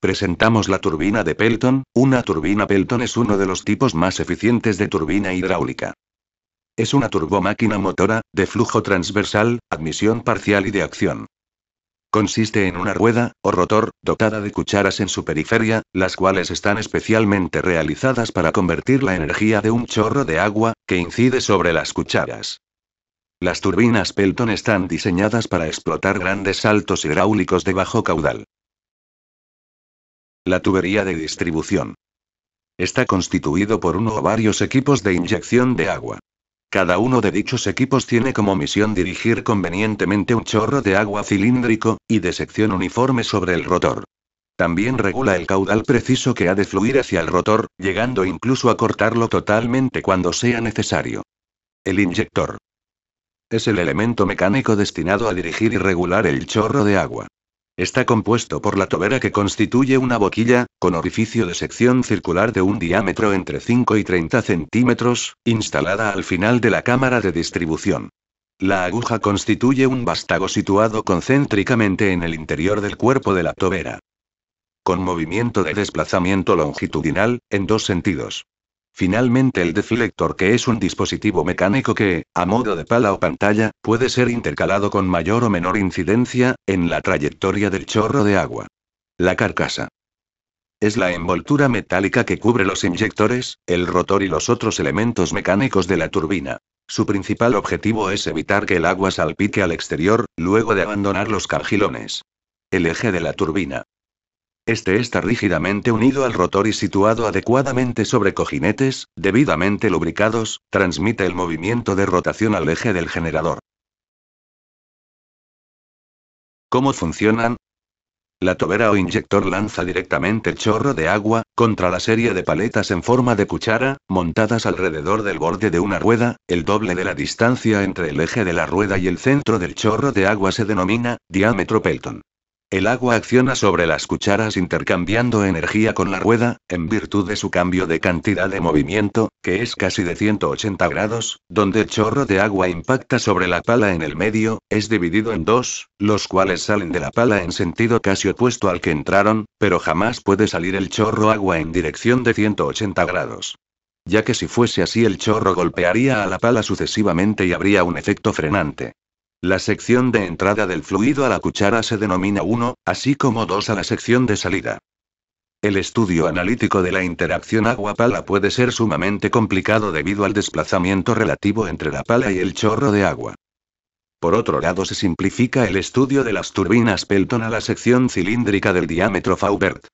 Presentamos la turbina de Pelton. Una turbina Pelton es uno de los tipos más eficientes de turbina hidráulica. Es una turbomáquina motora, de flujo transversal, admisión parcial y de acción. Consiste en una rueda, o rotor, dotada de cucharas en su periferia, las cuales están especialmente realizadas para convertir la energía de un chorro de agua, que incide sobre las cucharas. Las turbinas Pelton están diseñadas para explotar grandes saltos hidráulicos de bajo caudal. La tubería de distribución. Está constituido por uno o varios equipos de inyección de agua. Cada uno de dichos equipos tiene como misión dirigir convenientemente un chorro de agua cilíndrico, y de sección uniforme sobre el rotor. También regula el caudal preciso que ha de fluir hacia el rotor, llegando incluso a cortarlo totalmente cuando sea necesario. El inyector. Es el elemento mecánico destinado a dirigir y regular el chorro de agua. Está compuesto por la tobera que constituye una boquilla, con orificio de sección circular de un diámetro entre 5 y 30 centímetros, instalada al final de la cámara de distribución. La aguja constituye un vástago situado concéntricamente en el interior del cuerpo de la tobera. Con movimiento de desplazamiento longitudinal, en dos sentidos. Finalmente el deflector que es un dispositivo mecánico que, a modo de pala o pantalla, puede ser intercalado con mayor o menor incidencia, en la trayectoria del chorro de agua. La carcasa. Es la envoltura metálica que cubre los inyectores, el rotor y los otros elementos mecánicos de la turbina. Su principal objetivo es evitar que el agua salpique al exterior, luego de abandonar los cargilones. El eje de la turbina este está rígidamente unido al rotor y situado adecuadamente sobre cojinetes, debidamente lubricados, transmite el movimiento de rotación al eje del generador. ¿Cómo funcionan? La tobera o inyector lanza directamente el chorro de agua, contra la serie de paletas en forma de cuchara, montadas alrededor del borde de una rueda, el doble de la distancia entre el eje de la rueda y el centro del chorro de agua se denomina, diámetro Pelton. El agua acciona sobre las cucharas intercambiando energía con la rueda, en virtud de su cambio de cantidad de movimiento, que es casi de 180 grados, donde el chorro de agua impacta sobre la pala en el medio, es dividido en dos, los cuales salen de la pala en sentido casi opuesto al que entraron, pero jamás puede salir el chorro agua en dirección de 180 grados ya que si fuese así el chorro golpearía a la pala sucesivamente y habría un efecto frenante. La sección de entrada del fluido a la cuchara se denomina 1, así como 2 a la sección de salida. El estudio analítico de la interacción agua-pala puede ser sumamente complicado debido al desplazamiento relativo entre la pala y el chorro de agua. Por otro lado, se simplifica el estudio de las turbinas Pelton a la sección cilíndrica del diámetro Faubert.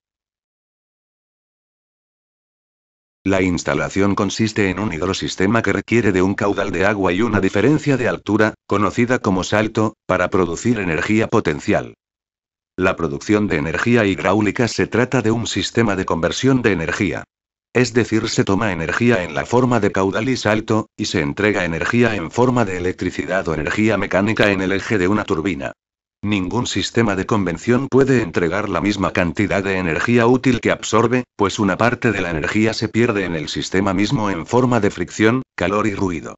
La instalación consiste en un hidrosistema que requiere de un caudal de agua y una diferencia de altura, conocida como salto, para producir energía potencial. La producción de energía hidráulica se trata de un sistema de conversión de energía. Es decir, se toma energía en la forma de caudal y salto, y se entrega energía en forma de electricidad o energía mecánica en el eje de una turbina. Ningún sistema de convención puede entregar la misma cantidad de energía útil que absorbe, pues una parte de la energía se pierde en el sistema mismo en forma de fricción, calor y ruido.